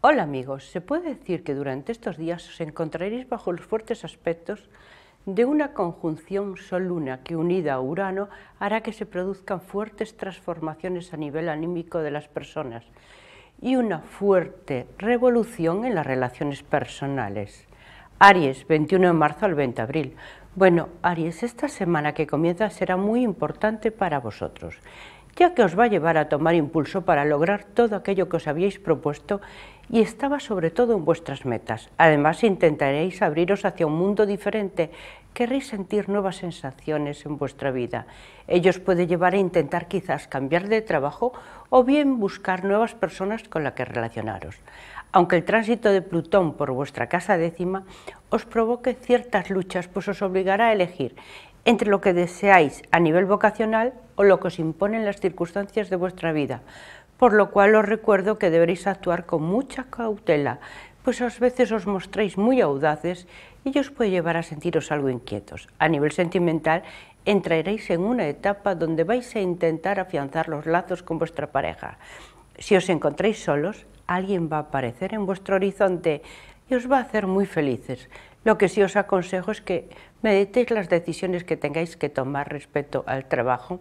Hola amigos, se puede decir que durante estos días os encontraréis bajo los fuertes aspectos de una conjunción Sol-Luna que unida a Urano hará que se produzcan fuertes transformaciones a nivel anímico de las personas y una fuerte revolución en las relaciones personales. Aries, 21 de marzo al 20 de abril. Bueno, Aries, esta semana que comienza será muy importante para vosotros, ya que os va a llevar a tomar impulso para lograr todo aquello que os habíais propuesto y estaba sobre todo en vuestras metas. Además, intentaréis abriros hacia un mundo diferente. Querréis sentir nuevas sensaciones en vuestra vida. Ello os puede llevar a intentar quizás cambiar de trabajo o bien buscar nuevas personas con las que relacionaros. Aunque el tránsito de Plutón por vuestra casa décima os provoque ciertas luchas, pues os obligará a elegir entre lo que deseáis a nivel vocacional o lo que os imponen las circunstancias de vuestra vida por lo cual os recuerdo que deberéis actuar con mucha cautela, pues a veces os mostráis muy audaces y os puede llevar a sentiros algo inquietos. A nivel sentimental, entraréis en una etapa donde vais a intentar afianzar los lazos con vuestra pareja. Si os encontráis solos, alguien va a aparecer en vuestro horizonte y os va a hacer muy felices. Lo que sí os aconsejo es que meditéis las decisiones que tengáis que tomar respecto al trabajo,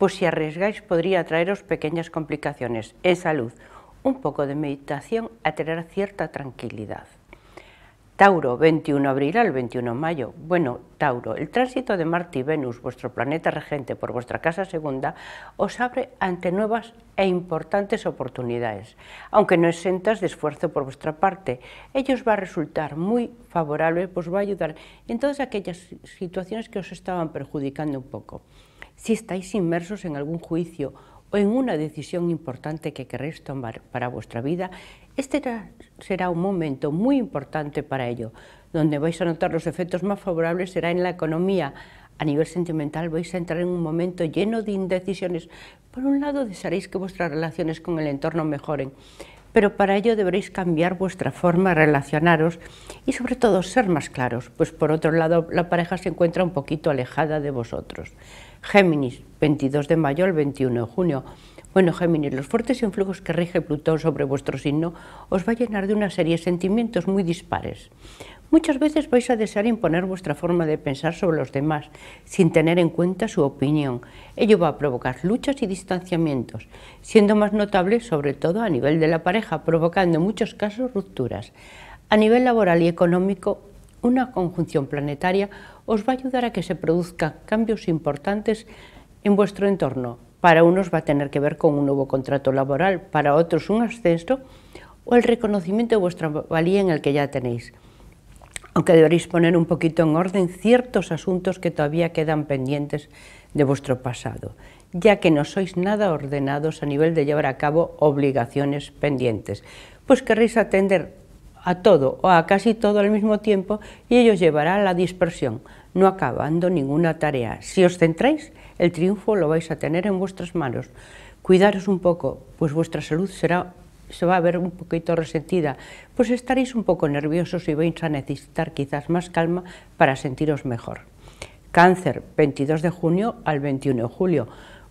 pues si arriesgáis podría traeros pequeñas complicaciones en salud. Un poco de meditación a tener cierta tranquilidad. Tauro, 21 de abril al 21 de mayo. Bueno, Tauro, el tránsito de Marte y Venus, vuestro planeta regente por vuestra casa segunda, os abre ante nuevas e importantes oportunidades. Aunque no exentas de esfuerzo por vuestra parte, ello os va a resultar muy favorable, pues va a ayudar en todas aquellas situaciones que os estaban perjudicando un poco si estáis inmersos en algún juicio o en una decisión importante que queréis tomar para vuestra vida, este será un momento muy importante para ello. Donde vais a notar los efectos más favorables será en la economía. A nivel sentimental vais a entrar en un momento lleno de indecisiones. Por un lado, desearéis que vuestras relaciones con el entorno mejoren, pero para ello deberéis cambiar vuestra forma de relacionaros y sobre todo ser más claros, pues por otro lado la pareja se encuentra un poquito alejada de vosotros. Géminis, 22 de mayo al 21 de junio. Bueno, Géminis, los fuertes influjos que rige Plutón sobre vuestro signo os va a llenar de una serie de sentimientos muy dispares. Muchas veces vais a desear imponer vuestra forma de pensar sobre los demás, sin tener en cuenta su opinión. Ello va a provocar luchas y distanciamientos, siendo más notable sobre todo a nivel de la pareja, provocando en muchos casos rupturas. A nivel laboral y económico, una conjunción planetaria os va a ayudar a que se produzcan cambios importantes en vuestro entorno. Para unos va a tener que ver con un nuevo contrato laboral, para otros un ascenso o el reconocimiento de vuestra valía en el que ya tenéis aunque deberéis poner un poquito en orden ciertos asuntos que todavía quedan pendientes de vuestro pasado, ya que no sois nada ordenados a nivel de llevar a cabo obligaciones pendientes, pues querréis atender a todo o a casi todo al mismo tiempo y ello llevará a la dispersión, no acabando ninguna tarea. Si os centráis, el triunfo lo vais a tener en vuestras manos. Cuidaros un poco, pues vuestra salud será se va a ver un poquito resentida, pues estaréis un poco nerviosos y vais a necesitar quizás más calma para sentiros mejor. Cáncer, 22 de junio al 21 de julio.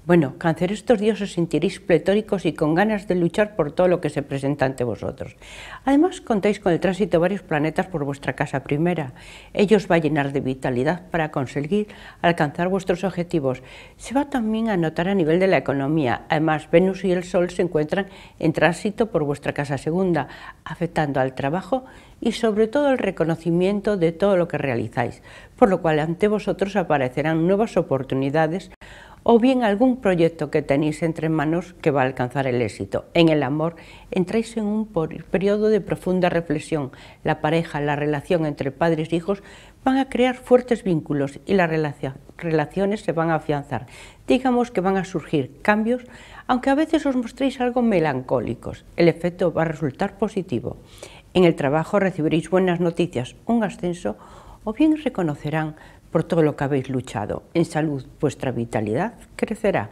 Bueno, estos días os sentiréis pletóricos y con ganas de luchar por todo lo que se presenta ante vosotros. Además, contáis con el tránsito de varios planetas por vuestra casa primera. Ellos va a llenar de vitalidad para conseguir alcanzar vuestros objetivos. Se va también a notar a nivel de la economía. Además, Venus y el Sol se encuentran en tránsito por vuestra casa segunda, afectando al trabajo y sobre todo el reconocimiento de todo lo que realizáis, por lo cual ante vosotros aparecerán nuevas oportunidades o bien algún proyecto que tenéis entre manos que va a alcanzar el éxito. En el amor entráis en un periodo de profunda reflexión. La pareja, la relación entre padres e hijos van a crear fuertes vínculos y las relaciones se van a afianzar. Digamos que van a surgir cambios, aunque a veces os mostréis algo melancólicos. El efecto va a resultar positivo. En el trabajo recibiréis buenas noticias, un ascenso o bien reconocerán por todo lo que habéis luchado. En salud vuestra vitalidad crecerá.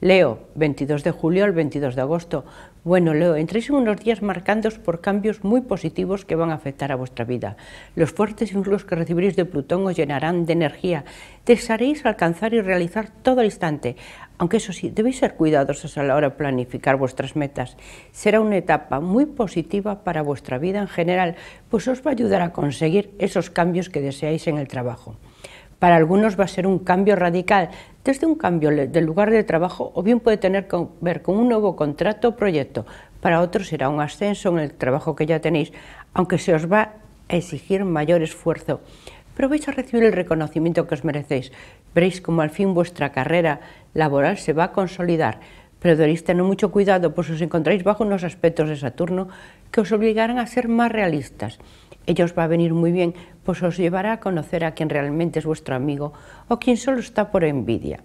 Leo, 22 de julio al 22 de agosto. Bueno, Leo, entréis en unos días marcandos por cambios muy positivos que van a afectar a vuestra vida. Los fuertes influjos que recibiréis de Plutón os llenarán de energía. Desearéis alcanzar y realizar todo al instante, aunque eso sí, debéis ser cuidadosos a la hora de planificar vuestras metas. Será una etapa muy positiva para vuestra vida en general, pues os va a ayudar a conseguir esos cambios que deseáis en el trabajo para algunos va a ser un cambio radical, desde un cambio del lugar de trabajo o bien puede tener que ver con un nuevo contrato o proyecto. Para otros será un ascenso en el trabajo que ya tenéis, aunque se os va a exigir mayor esfuerzo. Pero vais a recibir el reconocimiento que os merecéis. Veréis como al fin vuestra carrera laboral se va a consolidar. Pero deberéis tener mucho cuidado, pues os encontráis bajo unos aspectos de Saturno que os obligarán a ser más realistas ellos va a venir muy bien, pues os llevará a conocer a quien realmente es vuestro amigo o quien solo está por envidia.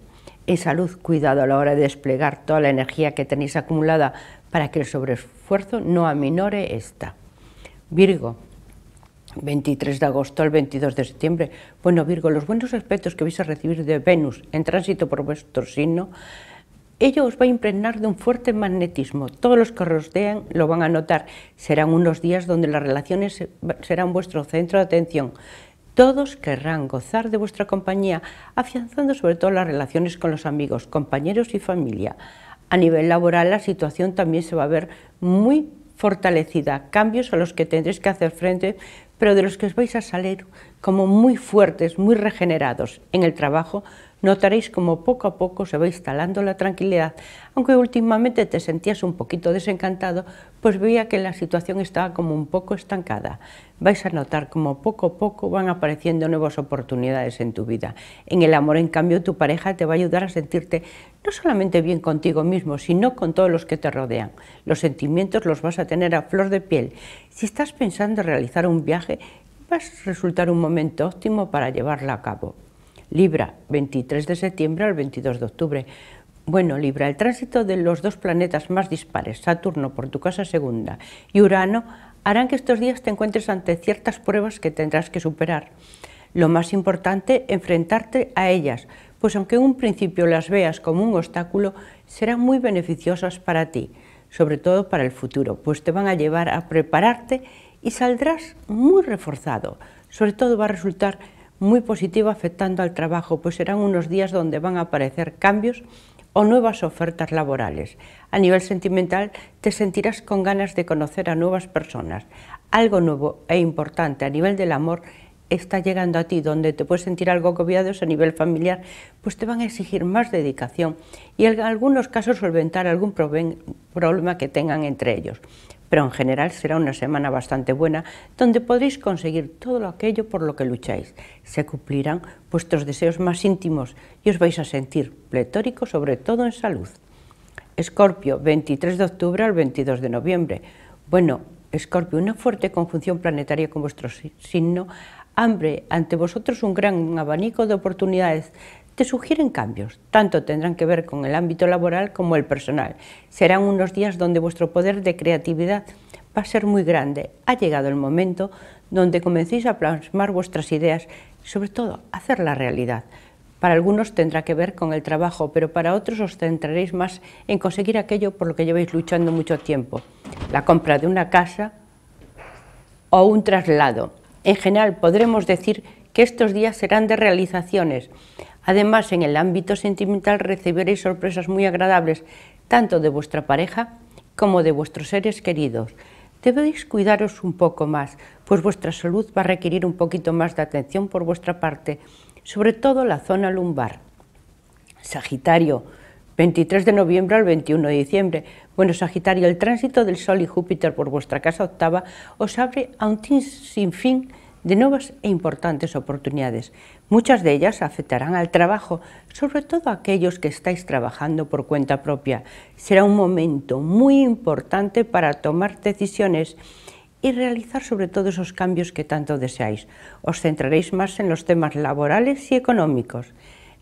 Esa salud, cuidado a la hora de desplegar toda la energía que tenéis acumulada para que el sobreesfuerzo no aminore esta. Virgo, 23 de agosto al 22 de septiembre. Bueno, Virgo, los buenos aspectos que vais a recibir de Venus en tránsito por vuestro signo Ello os va a impregnar de un fuerte magnetismo. Todos los que rodean lo van a notar. Serán unos días donde las relaciones serán vuestro centro de atención. Todos querrán gozar de vuestra compañía, afianzando sobre todo las relaciones con los amigos, compañeros y familia. A nivel laboral la situación también se va a ver muy fortalecida, cambios a los que tendréis que hacer frente, pero de los que os vais a salir como muy fuertes, muy regenerados. En el trabajo notaréis como poco a poco se va instalando la tranquilidad, aunque últimamente te sentías un poquito desencantado, pues veía que la situación estaba como un poco estancada. Vais a notar como poco a poco van apareciendo nuevas oportunidades en tu vida. En el amor, en cambio, tu pareja te va a ayudar a sentirte no solamente bien contigo mismo, sino con todos los que te rodean. Los sentimientos los vas a tener a flor de piel. Si estás pensando realizar un viaje, vas a resultar un momento óptimo para llevarlo a cabo. Libra, 23 de septiembre al 22 de octubre. Bueno, Libra, el tránsito de los dos planetas más dispares, Saturno por tu casa segunda y Urano, harán que estos días te encuentres ante ciertas pruebas que tendrás que superar. Lo más importante, enfrentarte a ellas, pues aunque en un principio las veas como un obstáculo, serán muy beneficiosas para ti, sobre todo para el futuro, pues te van a llevar a prepararte y saldrás muy reforzado. Sobre todo va a resultar muy positivo afectando al trabajo, pues serán unos días donde van a aparecer cambios o nuevas ofertas laborales. A nivel sentimental, te sentirás con ganas de conocer a nuevas personas. Algo nuevo e importante a nivel del amor está llegando a ti, donde te puedes sentir algo agobiado a nivel familiar, pues te van a exigir más dedicación y en algunos casos solventar algún problema que tengan entre ellos pero en general será una semana bastante buena donde podréis conseguir todo aquello por lo que lucháis. Se cumplirán vuestros deseos más íntimos y os vais a sentir pletórico, sobre todo en salud. Escorpio, 23 de octubre al 22 de noviembre. Bueno, Escorpio, una fuerte conjunción planetaria con vuestro signo hambre ante vosotros un gran abanico de oportunidades te sugieren cambios. Tanto tendrán que ver con el ámbito laboral como el personal. Serán unos días donde vuestro poder de creatividad va a ser muy grande. Ha llegado el momento donde comencéis a plasmar vuestras ideas, sobre todo hacerla realidad. Para algunos tendrá que ver con el trabajo, pero para otros os centraréis más en conseguir aquello por lo que lleváis luchando mucho tiempo. La compra de una casa o un traslado. En general podremos decir que estos días serán de realizaciones. Además, en el ámbito sentimental recibiréis sorpresas muy agradables, tanto de vuestra pareja como de vuestros seres queridos. Debéis cuidaros un poco más, pues vuestra salud va a requerir un poquito más de atención por vuestra parte, sobre todo la zona lumbar. Sagitario, 23 de noviembre al 21 de diciembre. Bueno, Sagitario, el tránsito del Sol y Júpiter por vuestra casa octava os abre a un sinfín de nuevas e importantes oportunidades. Muchas de ellas afectarán al trabajo, sobre todo aquellos que estáis trabajando por cuenta propia. Será un momento muy importante para tomar decisiones y realizar sobre todo esos cambios que tanto deseáis. Os centraréis más en los temas laborales y económicos.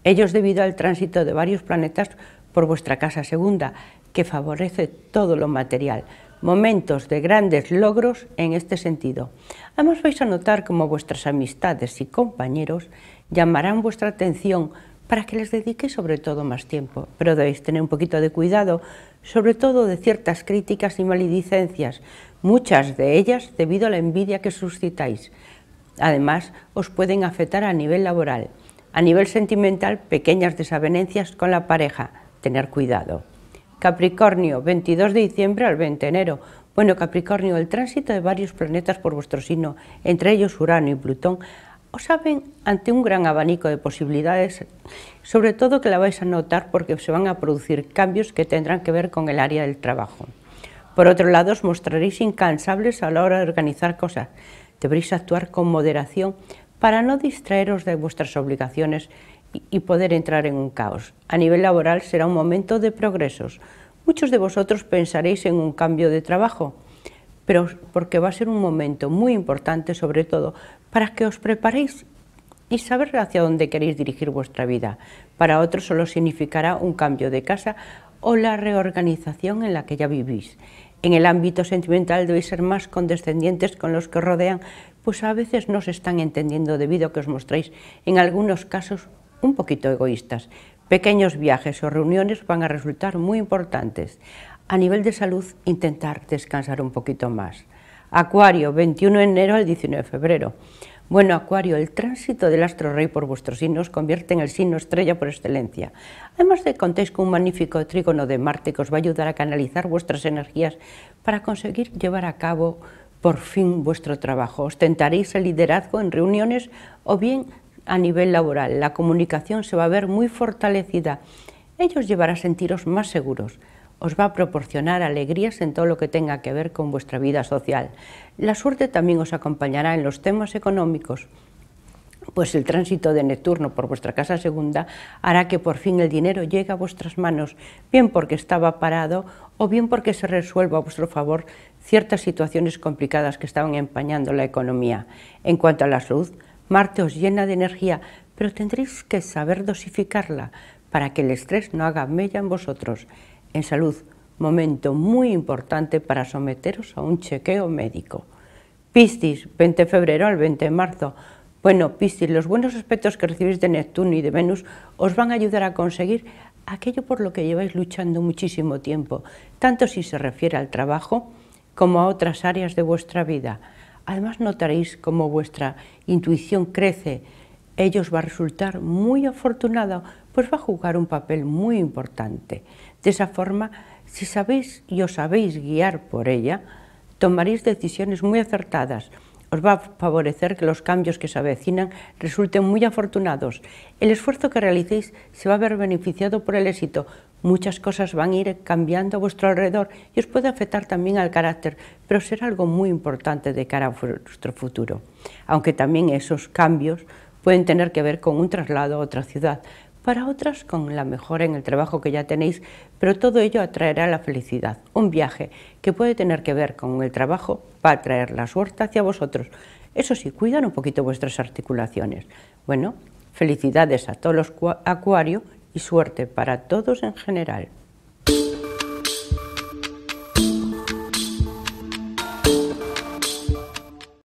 Ellos debido al tránsito de varios planetas por vuestra casa segunda, que favorece todo lo material momentos de grandes logros en este sentido. Además vais a notar cómo vuestras amistades y compañeros llamarán vuestra atención para que les dediquéis sobre todo más tiempo, pero debéis tener un poquito de cuidado, sobre todo de ciertas críticas y maledicencias, muchas de ellas debido a la envidia que suscitáis. Además, os pueden afectar a nivel laboral, a nivel sentimental, pequeñas desavenencias con la pareja, tener cuidado. Capricornio, 22 de diciembre al 20 de enero. Bueno, Capricornio, el tránsito de varios planetas por vuestro signo, entre ellos Urano y Plutón, os saben ante un gran abanico de posibilidades, sobre todo que la vais a notar porque se van a producir cambios que tendrán que ver con el área del trabajo. Por otro lado, os mostraréis incansables a la hora de organizar cosas. Deberéis actuar con moderación para no distraeros de vuestras obligaciones y poder entrar en un caos. A nivel laboral será un momento de progresos. Muchos de vosotros pensaréis en un cambio de trabajo, pero porque va a ser un momento muy importante, sobre todo, para que os preparéis y saber hacia dónde queréis dirigir vuestra vida. Para otros solo significará un cambio de casa o la reorganización en la que ya vivís. En el ámbito sentimental debéis ser más condescendientes con los que rodean, pues a veces no se están entendiendo debido a que os mostráis en algunos casos un poquito egoístas. Pequeños viajes o reuniones van a resultar muy importantes. A nivel de salud, intentar descansar un poquito más. Acuario, 21 de enero al 19 de febrero. Bueno, Acuario, el tránsito del astro rey por vuestros signos convierte en el signo estrella por excelencia. Además de contéis con un magnífico trígono de Marte que os va a ayudar a canalizar vuestras energías para conseguir llevar a cabo por fin vuestro trabajo. Ostentaréis el liderazgo en reuniones o bien a nivel laboral. La comunicación se va a ver muy fortalecida. Ellos os llevará a sentiros más seguros. Os va a proporcionar alegrías en todo lo que tenga que ver con vuestra vida social. La suerte también os acompañará en los temas económicos, pues el tránsito de Neptuno por vuestra casa segunda hará que por fin el dinero llegue a vuestras manos, bien porque estaba parado o bien porque se resuelva a vuestro favor ciertas situaciones complicadas que estaban empañando la economía. En cuanto a la salud, Marte os llena de energía, pero tendréis que saber dosificarla para que el estrés no haga mella en vosotros. En salud, momento muy importante para someteros a un chequeo médico. Piscis, 20 de febrero al 20 de marzo. Bueno, Piscis, los buenos aspectos que recibís de Neptuno y de Venus os van a ayudar a conseguir aquello por lo que lleváis luchando muchísimo tiempo, tanto si se refiere al trabajo como a otras áreas de vuestra vida. Además notaréis cómo vuestra intuición crece. Ellos va a resultar muy afortunado, pues va a jugar un papel muy importante. De esa forma, si sabéis y os sabéis guiar por ella, tomaréis decisiones muy acertadas. Os va a favorecer que los cambios que se avecinan resulten muy afortunados. El esfuerzo que realicéis se va a ver beneficiado por el éxito, Muchas cosas van a ir cambiando a vuestro alrededor y os puede afectar también al carácter, pero será algo muy importante de cara a vuestro futuro. Aunque también esos cambios pueden tener que ver con un traslado a otra ciudad, para otras con la mejora en el trabajo que ya tenéis, pero todo ello atraerá la felicidad. Un viaje que puede tener que ver con el trabajo va a traer la suerte hacia vosotros. Eso sí, cuidan un poquito vuestras articulaciones. Bueno, felicidades a todos los acuario y suerte para todos en general.